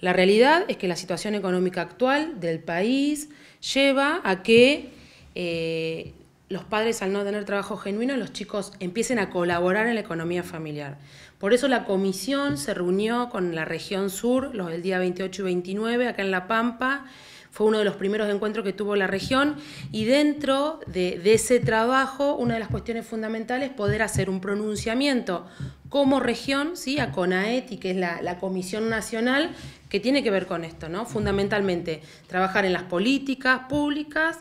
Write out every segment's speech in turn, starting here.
La realidad es que la situación económica actual del país lleva a que eh, los padres al no tener trabajo genuino, los chicos empiecen a colaborar en la economía familiar. Por eso la comisión se reunió con la región sur, los del día 28 y 29, acá en La Pampa. Fue uno de los primeros encuentros que tuvo la región y dentro de, de ese trabajo, una de las cuestiones fundamentales es poder hacer un pronunciamiento como región ¿sí? a CONAETI, que es la, Comisión Nacional, que tiene que ver con esto, ¿no? Fundamentalmente, trabajar en las políticas públicas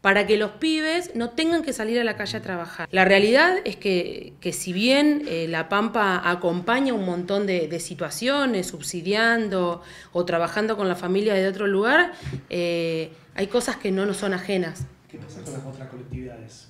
para que los pibes no tengan que salir a la calle a trabajar. La realidad es que, que si bien eh, La Pampa acompaña un montón de, situaciones, subsidiando o trabajando con la familia de otro lugar, eh, hay cosas que no nos son ajenas. ¿Qué pasa con las otras colectividades?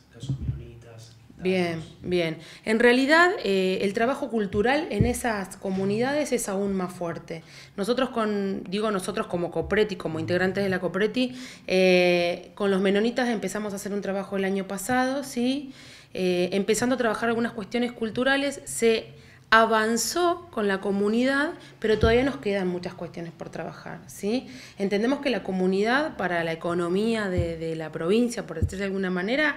Bien, bien. En realidad, eh, el trabajo cultural en esas comunidades es aún más fuerte. Nosotros, con, digo nosotros como Copreti, como integrantes de la Copreti, eh, con los menonitas empezamos a hacer un trabajo el año pasado, ¿sí? Eh, empezando a trabajar algunas cuestiones culturales, se avanzó con la comunidad, pero todavía nos quedan muchas cuestiones por trabajar. ¿sí? Entendemos que la comunidad para la economía de, de la provincia, por decirlo de alguna manera,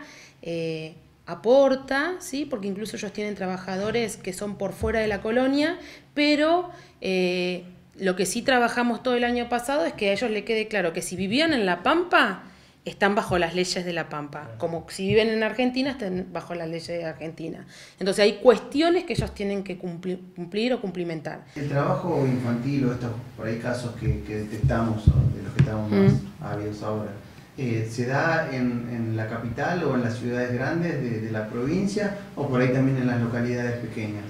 aporta, ¿sí? porque incluso ellos tienen trabajadores que son por fuera de la colonia, pero eh, lo que sí trabajamos todo el año pasado es que a ellos les quede claro que si vivían en La Pampa, están bajo las leyes de La Pampa, como si viven en Argentina, están bajo las leyes de Argentina. Entonces hay cuestiones que ellos tienen que cumplir, o cumplimentar. El trabajo infantil o estos por ahí casos que, que detectamos, de los que estamos más mm. ahora, eh, se da en, la capital o en las ciudades grandes de, la provincia o por ahí también en las localidades pequeñas?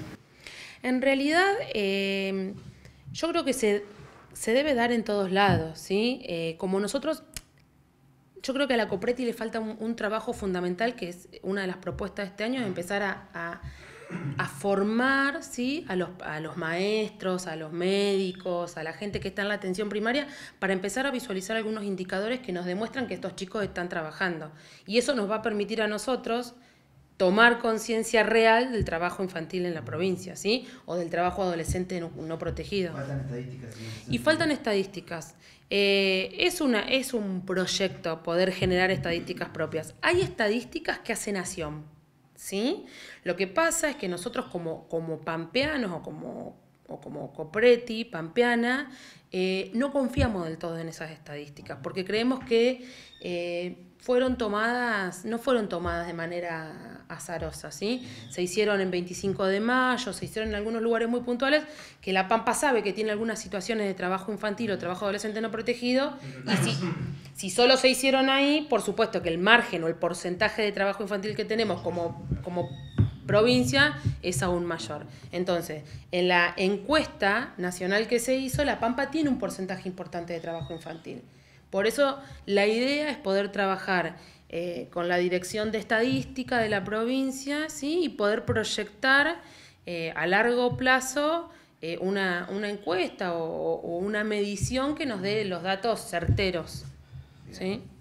En realidad, em, yo creo que se, debe dar en todos lados, ¿sí? Eh, como nosotros, yo creo que a la Copreti le falta un, trabajo fundamental, que es una de las propuestas de este año, empezar a a formar ¿sí? a, los, maestros, a los médicos, a la gente que está en la atención primaria, para empezar a visualizar algunos indicadores que nos demuestran que estos chicos están trabajando. Y eso nos va a permitir a nosotros tomar conciencia real del trabajo infantil en la provincia, ¿sí? O del trabajo adolescente no, protegido. Faltan estadísticas. Y faltan estadísticas. Eh, es, una, es un proyecto poder generar estadísticas propias. Hay estadísticas que hace Nación, ¿sí? Lo que pasa es que nosotros como, como pampeanos o como o como Copretti, Pampeana, eh, no confiamos del todo en esas estadísticas, porque creemos que eh, fueron tomadas, no fueron tomadas de manera azarosa, ¿sí? Se hicieron en 25 de mayo, se hicieron en algunos lugares muy puntuales, que la Pampa sabe que tiene algunas situaciones de trabajo infantil o trabajo adolescente no protegido, y si, solo se hicieron ahí, por supuesto que el margen o el porcentaje de trabajo infantil que tenemos como, como provincia es aún mayor. Entonces, en la encuesta nacional que se hizo, La Pampa tiene un porcentaje importante de trabajo infantil. Por eso la idea es poder trabajar eh, con la dirección de estadística de la provincia y poder proyectar eh, a largo plazo eh, una, encuesta o, o, una medición que nos dé los datos certeros. ¿sí?